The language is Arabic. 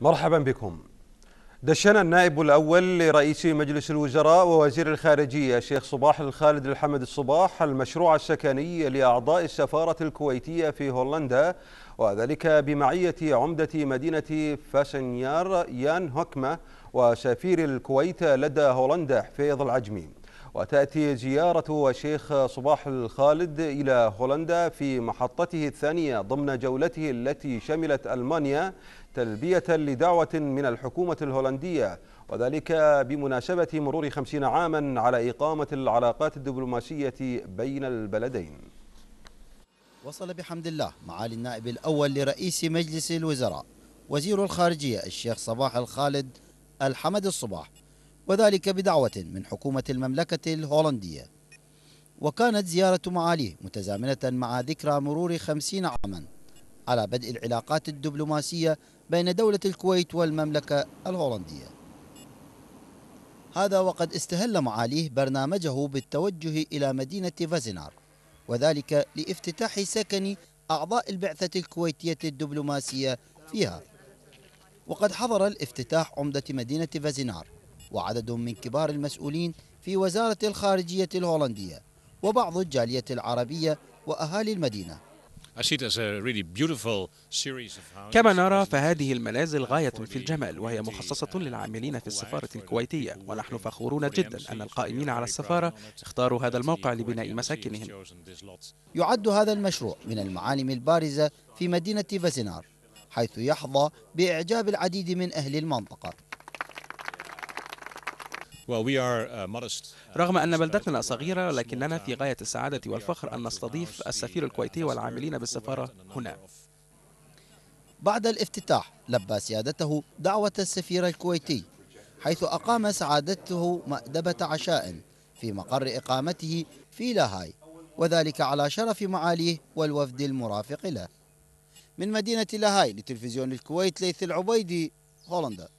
مرحبا بكم دشن النائب الأول لرئيس مجلس الوزراء ووزير الخارجية الشيخ صباح الخالد الحمد الصباح المشروع السكني لأعضاء السفارة الكويتية في هولندا وذلك بمعية عمدة مدينة فاسنيار يان هوكما وسفير الكويت لدى هولندا حفيظ العجمي وتأتي زيارة الشيخ صباح الخالد إلى هولندا في محطته الثانية ضمن جولته التي شملت ألمانيا تلبية لدعوة من الحكومة الهولندية وذلك بمناسبة مرور خمسين عاما على إقامة العلاقات الدبلوماسية بين البلدين وصل بحمد الله معالي النائب الأول لرئيس مجلس الوزراء وزير الخارجية الشيخ صباح الخالد الحمد الصباح وذلك بدعوة من حكومة المملكة الهولندية وكانت زيارة معاليه متزامنة مع ذكرى مرور خمسين عاما على بدء العلاقات الدبلوماسية بين دولة الكويت والمملكة الهولندية هذا وقد استهل معاليه برنامجه بالتوجه إلى مدينة فازنار وذلك لافتتاح سكن أعضاء البعثة الكويتية الدبلوماسية فيها وقد حضر الافتتاح عمدة مدينة فازنار وعدد من كبار المسؤولين في وزارة الخارجية الهولندية وبعض الجالية العربية وأهالي المدينة كما نرى فهذه المنازل غاية في الجمال وهي مخصصة للعاملين في السفارة الكويتية ونحن فخورون جدا أن القائمين على السفارة اختاروا هذا الموقع لبناء مساكنهم يعد هذا المشروع من المعالم البارزة في مدينة فازينار حيث يحظى بإعجاب العديد من أهل المنطقة Uh, uh, رغم أن بلدتنا صغيرة لكننا في غاية السعادة والفخر أن نستضيف السفير الكويتي uh, والعاملين بالسفارة هنا بعد الافتتاح لبى سيادته دعوة السفير الكويتي حيث أقام سعادته مأدبة عشاء في مقر إقامته في لاهاي وذلك على شرف معاليه والوفد المرافق له من مدينة لاهاي لتلفزيون الكويت ليث العبيدي هولندا